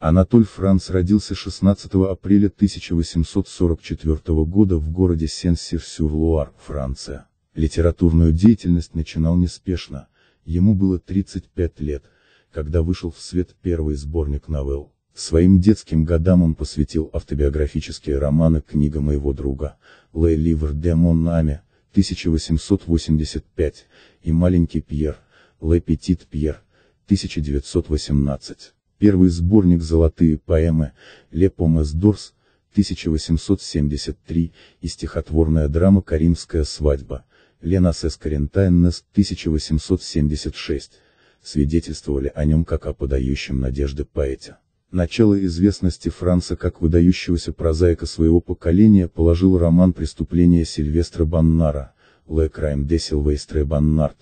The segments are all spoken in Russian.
Анатоль Франц родился 16 апреля 1844 года в городе Сен-Сир-Сюр-Луар, Франция. Литературную деятельность начинал неспешно, ему было 35 лет, когда вышел в свет первый сборник новелл. Своим детским годам он посвятил автобиографические романы «Книга моего друга», «Лей Ливр де Монами», 1885, и «Маленький Пьер», «Ле Петит Пьер», 1918. Первый сборник «Золотые поэмы» Ле Помес Дорс, 1873, и стихотворная драма «Каримская свадьба» Ленас Эскарентайннес, 1876, свидетельствовали о нем как о подающем надежды поэте. Начало известности Франца как выдающегося прозаика своего поколения положил роман «Преступление Сильвестра Баннара» Le Crime des Sylvestre Bannard,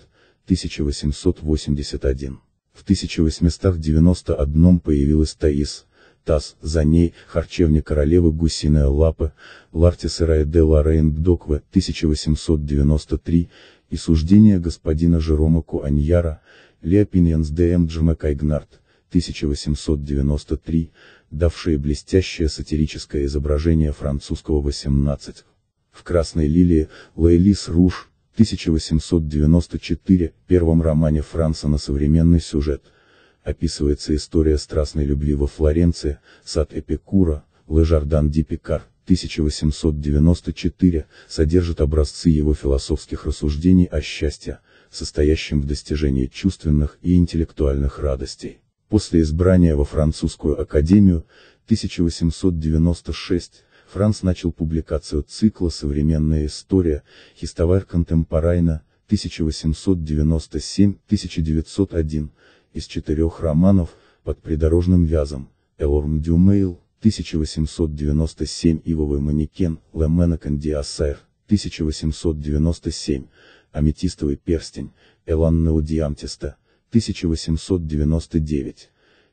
1881. В 1891 появилась Таис, Тасс, за ней, харчевня королевы Гусиная лапа, Ларти Сырая де Лорейн Бдоква, 1893, и суждение господина Жерома Куаньяра, Леопиньенс де М. Джамакайгнарт, 1893, давшие блестящее сатирическое изображение французского 18. В «Красной лилии» Лейлис Руш, 1894, первом романе Франца на современный сюжет. Описывается история страстной любви во Флоренции, сад Эпикура, Лежардан Дипикар, 1894, содержит образцы его философских рассуждений о счастье, состоящем в достижении чувственных и интеллектуальных радостей. После избрания во французскую академию, 1896, Франс начал публикацию цикла «Современная история. Хистоварь контемпорайна. 1897-1901» из четырех романов, под придорожным вязом, Элорм Дюмейл, 1897 Ивовый манекен, Леменакон Диассер, 1897, Аметистовый перстень, Элан Неудиамтиста, 1899,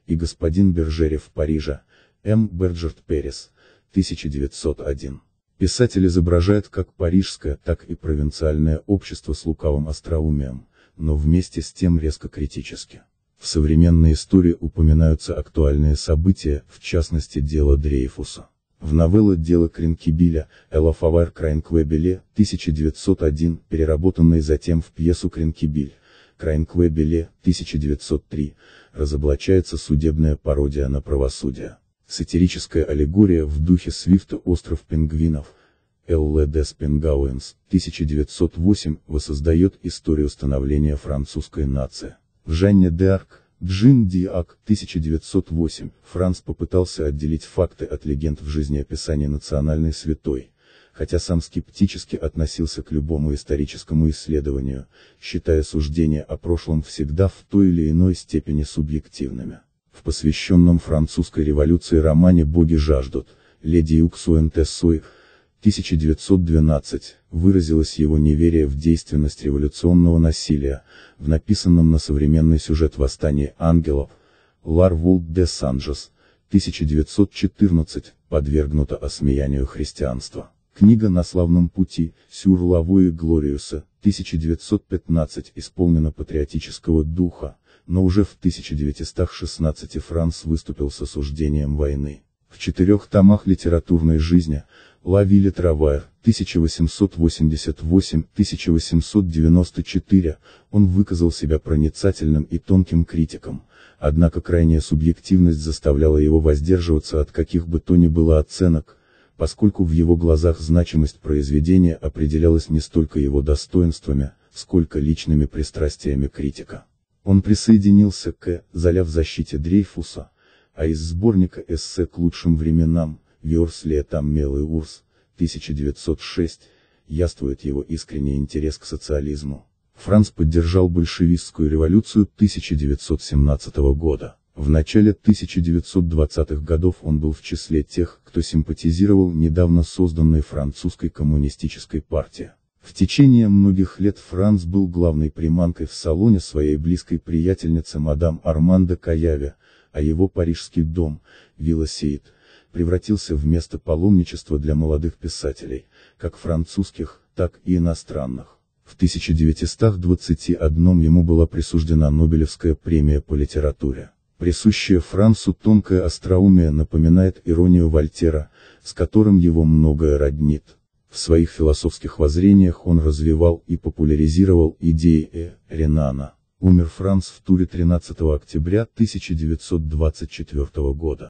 и господин Бержерев Парижа, М. Берджерт Перес, 1901. Писатель изображает как парижское, так и провинциальное общество с лукавым остроумием, но вместе с тем резко критически. В современной истории упоминаются актуальные события, в частности дело Дрейфуса. В новелла «Дело Кринкибиля» Элла Фавар Крайнквебеле, 1901, переработанной затем в пьесу Кринкибиль, Крайнквебеле, 1903, разоблачается судебная пародия на правосудие. Сатирическая аллегория в духе Свифта «Остров пингвинов» Л.Л.Д. Спенгауэнс, 1908, воссоздает историю становления французской нации. В Жанне д'Арк, Джин Диак, 1908, Франц попытался отделить факты от легенд в жизнеописании национальной святой, хотя сам скептически относился к любому историческому исследованию, считая суждения о прошлом всегда в той или иной степени субъективными. В посвященном французской революции романе «Боги жаждут», леди Юксуэн Тессуи, 1912, выразилось его неверие в действенность революционного насилия, в написанном на современный сюжет восстания ангелов, Лар Вулт де Санжес, 1914, подвергнуто осмеянию христианства. Книга «На славном пути», Сюр и Глориуса, 1915, исполнена патриотического духа, но уже в 1916 Франц выступил с осуждением войны. В четырех томах литературной жизни, «Лавили Травая», 1888-1894, он выказал себя проницательным и тонким критиком, однако крайняя субъективность заставляла его воздерживаться от каких бы то ни было оценок, поскольку в его глазах значимость произведения определялась не столько его достоинствами, сколько личными пристрастиями критика. Он присоединился к «Э», «Золя в защите Дрейфуса», а из сборника эссе к лучшим временам, Виорс Летам Мелый Урс, 1906, яствует его искренний интерес к социализму. Франц поддержал большевистскую революцию 1917 года. В начале 1920-х годов он был в числе тех, кто симпатизировал недавно созданной французской коммунистической партии. В течение многих лет Франц был главной приманкой в салоне своей близкой приятельницы мадам Армандо Каяве, а его парижский дом, вилла Сейд, превратился в место паломничества для молодых писателей, как французских, так и иностранных. В 1921 ему была присуждена Нобелевская премия по литературе. Присущая Францу тонкое остроумие напоминает иронию Вольтера, с которым его многое роднит. В своих философских воззрениях он развивал и популяризировал идеи Э. Ренана. Умер Франц в туре 13 октября 1924 года.